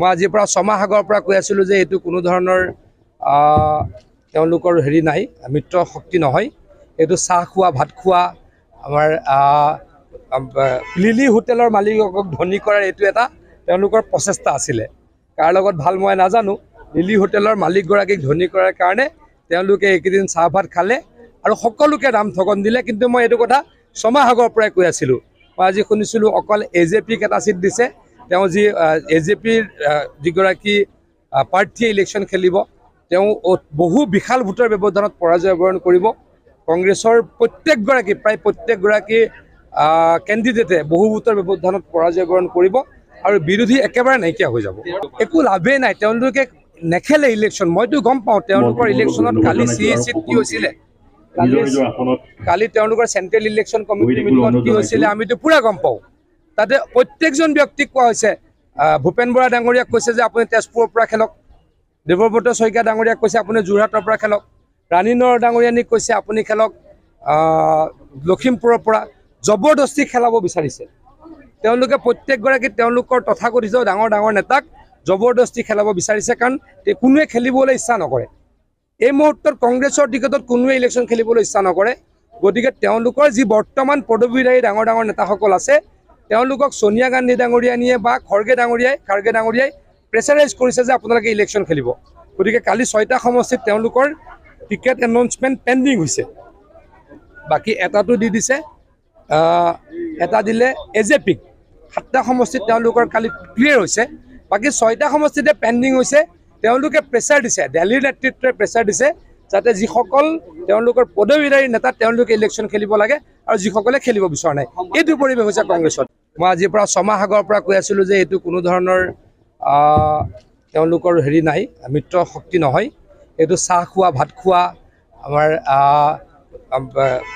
মই আজিৰ পৰা ছমাহ আগৰ পৰা কৈ আছিলোঁ যে এইটো কোনো ধৰণৰ তেওঁলোকৰ হেৰি নাই মিত্ৰ শক্তি নহয় এইটো চাহ খোৱা ভাত খোৱা আমাৰ লিলি হোটেলৰ মালিকক ধনী কৰাৰ এইটো এটা তেওঁলোকৰ প্ৰচেষ্টা আছিলে কাৰ লগত ভাল মই নাজানো লিলি হোটেলৰ মালিকগৰাকীক ধনী কৰাৰ কাৰণে তেওঁলোকে এইকেইদিন চাহ ভাত খালে আৰু সকলোকে নাম ঠগন দিলে কিন্তু মই এইটো কথা ছমাহ আগৰ পৰাই কৈ আছিলোঁ মই আজি শুনিছিলোঁ অকল এ জে পিক এটা ছিট দিছে তেওঁ যি এ জে পিৰ যিগৰাকী প্ৰাৰ্থীয়ে ইলেকশ্যন খেলিব তেওঁ বহু বিশাল ভোটৰ ব্যৱধানত পৰাজয় বৰণ কৰিব কংগ্ৰেছৰ প্ৰত্যেকগৰাকী প্ৰায় প্ৰত্যেকগৰাকী কেণ্ডিডেটে বহু ভোটৰ ব্যৱধানত পৰাজয় বৰণ কৰিব আৰু বিৰোধী একেবাৰে নাইকিয়া হৈ যাব একো লাভেই নাই তেওঁলোকে নেখেলে ইলেকশ্যন মইতো গম পাওঁ তেওঁলোকৰ ইলেকশ্যনত কালি চি এ চিত কি হৈছিলে কালি তেওঁলোকৰ চেণ্ট্ৰেল ইলেকশ্যন কমিটিৰ মিটিঙত কি হৈছিলে আমিতো পূৰা গম পাওঁ তাতে প্ৰত্যেকজন ব্যক্তিক কোৱা হৈছে ভূপেন বৰা ডাঙৰীয়াক কৈছে যে আপুনি তেজপুৰৰ পৰা খেলক দেৱব্ৰত শইকীয়া ডাঙৰীয়াক কৈছে আপুনি যোৰহাটৰ পৰা খেলক ৰাণী নৰ ডাঙৰীয়ানীক কৈছে আপুনি খেলক লখিমপুৰৰ পৰা জবৰদস্তি খেলাব বিচাৰিছে তেওঁলোকে প্ৰত্যেকগৰাকী তেওঁলোকৰ তথাকথিত ডাঙৰ ডাঙৰ নেতাক জবৰদস্তি খেলাব বিচাৰিছে কাৰণ কোনোৱে খেলিবলৈ ইচ্ছা নকৰে এই মুহূৰ্তত কংগ্ৰেছৰ টিকটত কোনোৱে ইলেকশ্যন খেলিবলৈ ইচ্ছা নকৰে গতিকে তেওঁলোকৰ যি বৰ্তমান পদবীধাৰী ডাঙৰ ডাঙৰ নেতাসকল আছে তেওঁলোকক ছোনিয়া গান্ধী ডাঙৰীয়া নিয়ে বা খৰ্গে ডাঙৰীয়াই খাৰ্গে ডাঙৰীয়াই প্ৰেচাৰাইজ কৰিছে যে আপোনালোকে ইলেকশ্যন খেলিব গতিকে কালি ছয়টা সমষ্টিত তেওঁলোকৰ টিকেট এনাউন্সমেণ্ট পেণ্ডিং হৈছে বাকী এটাটো দি দিছে এটা দিলে এ জে পিক সাতটা সমষ্টিত তেওঁলোকৰ কালি ক্লিয়াৰ হৈছে বাকী ছয়টা সমষ্টিতে পেণ্ডিং হৈছে তেওঁলোকে প্ৰেছাৰ দিছে দিল্লীৰ নেতৃত্বই প্ৰেছাৰ দিছে যাতে যিসকল তেওঁলোকৰ পদবীদাৰী নেতা তেওঁলোকে ইলেকশ্যন খেলিব লাগে আৰু যিসকলে খেলিব বিচৰা নাই এইটো পৰিৱেশ হৈছে কংগ্ৰেছত মই আজিৰ পৰা ছমাহ আগৰ পৰা কৈ আছিলোঁ যে এইটো কোনো ধৰণৰ তেওঁলোকৰ হেৰি নাই মিত্ৰ শক্তি নহয় এইটো চাহ খোৱা ভাত খোৱা আমাৰ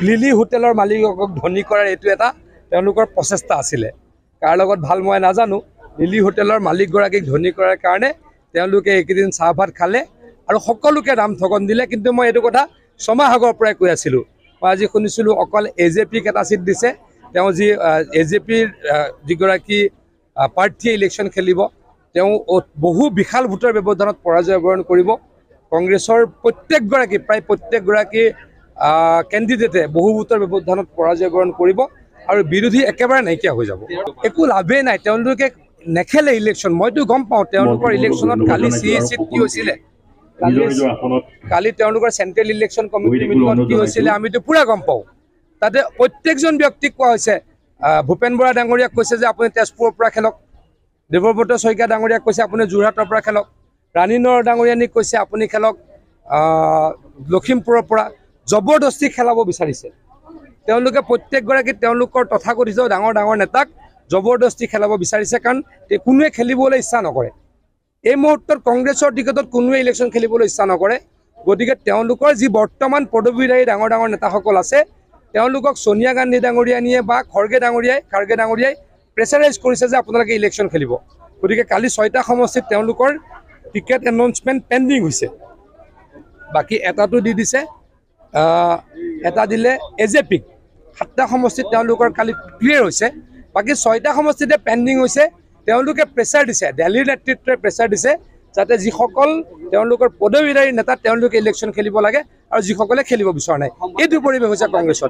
লিলি হোটেলৰ মালিকক ধনী কৰাৰ এইটো এটা তেওঁলোকৰ প্ৰচেষ্টা আছিলে কাৰ লগত ভাল মই নাজানো লিলি হোটেলৰ মালিকগৰাকীক ধনী কৰাৰ কাৰণে তেওঁলোকে এইকেইদিন চাহ ভাত খালে আৰু সকলোকে নাম ঠগন দিলে কিন্তু মই এইটো কথা ছমাহ আগৰ পৰাই কৈ আছিলোঁ মই আজি শুনিছিলোঁ অকল এ জে পিক এটা ছিট দিছে তেওঁ যি এ জে পিৰ যিগৰাকী প্ৰাৰ্থীয়ে ইলেকশ্যন খেলিব তেওঁ বহু বিশাল ভোটৰ ব্যৱধানত পৰাজয় বৰণ কৰিব কংগ্ৰেছৰ প্ৰত্যেকগৰাকী প্ৰায় প্ৰত্যেকগৰাকী কেণ্ডিডেটে বহু ভোটৰ ব্যৱধানত পৰাজয় বৰণ কৰিব আৰু বিৰোধী একেবাৰে নাইকিয়া হৈ যাব একো লাভেই নাই তেওঁলোকে নেখেলে ইলেকশ্যন মইতো গম পাওঁ তেওঁলোকৰ ইলেকশ্যনত কালি চি এ চিত কি হৈছিলে কালি তেওঁলোকৰ চেণ্ট্ৰেল ইলেকশ্যন কমিটিৰ মিটিঙত কি হৈছিলে আমিতো পূৰা গম পাওঁ তাতে প্ৰত্যেকজন ব্যক্তিক কোৱা হৈছে ভূপেন বৰা ডাঙৰীয়াক কৈছে যে আপুনি তেজপুৰৰ পৰা খেলক দেৱব্ৰত শইকীয়া ডাঙৰীয়াক কৈছে আপুনি যোৰহাটৰ পৰা খেলক ৰাণী নৰ ডাঙৰীয়ানীক কৈছে আপুনি খেলক লখিমপুৰৰ পৰা জবৰদস্তি খেলাব বিচাৰিছে তেওঁলোকে প্ৰত্যেকগৰাকী তেওঁলোকৰ তথাকথিত ডাঙৰ ডাঙৰ নেতাক জবৰদস্তি খেলাব বিচাৰিছে কাৰণ কোনোৱে খেলিবলৈ ইচ্ছা নকৰে এই মুহূৰ্তত কংগ্ৰেছৰ টিকটত কোনোৱে ইলেকশ্যন খেলিবলৈ ইচ্ছা নকৰে গতিকে তেওঁলোকৰ যি বৰ্তমান পদবীধাৰী ডাঙৰ ডাঙৰ নেতাসকল আছে তেওঁলোকক ছোনিয়া গান্ধী ডাঙৰীয়ানীয়ে বা খৰ্গে ডাঙৰীয়াই খাৰ্গে ডাঙৰীয়াই প্ৰেচাৰাইজ কৰিছে যে আপোনালোকে ইলেকশ্যন খেলিব গতিকে কালি ছয়টা সমষ্টিত তেওঁলোকৰ টিকেট এনাউন্সমেণ্ট পেণ্ডিং হৈছে বাকী এটাটো দি দিছে এটা দিলে এ জে পিক সাতটা সমষ্টিত তেওঁলোকৰ কালি ক্লিয়াৰ হৈছে বাকী ছয়টা সমষ্টিতে পেণ্ডিং হৈছে তেওঁলোকে প্ৰেছাৰ দিছে দিল্লীৰ নেতৃত্বই প্ৰেছাৰ দিছে যাতে যিসকল তেওঁলোকৰ পদবীধাৰী নেতা তেওঁলোকে ইলেকশ্যন খেলিব লাগে আৰু যিসকলে খেলিব বিচৰা নাই এইটো পৰিৱেশ হৈছে কংগ্ৰেছৰ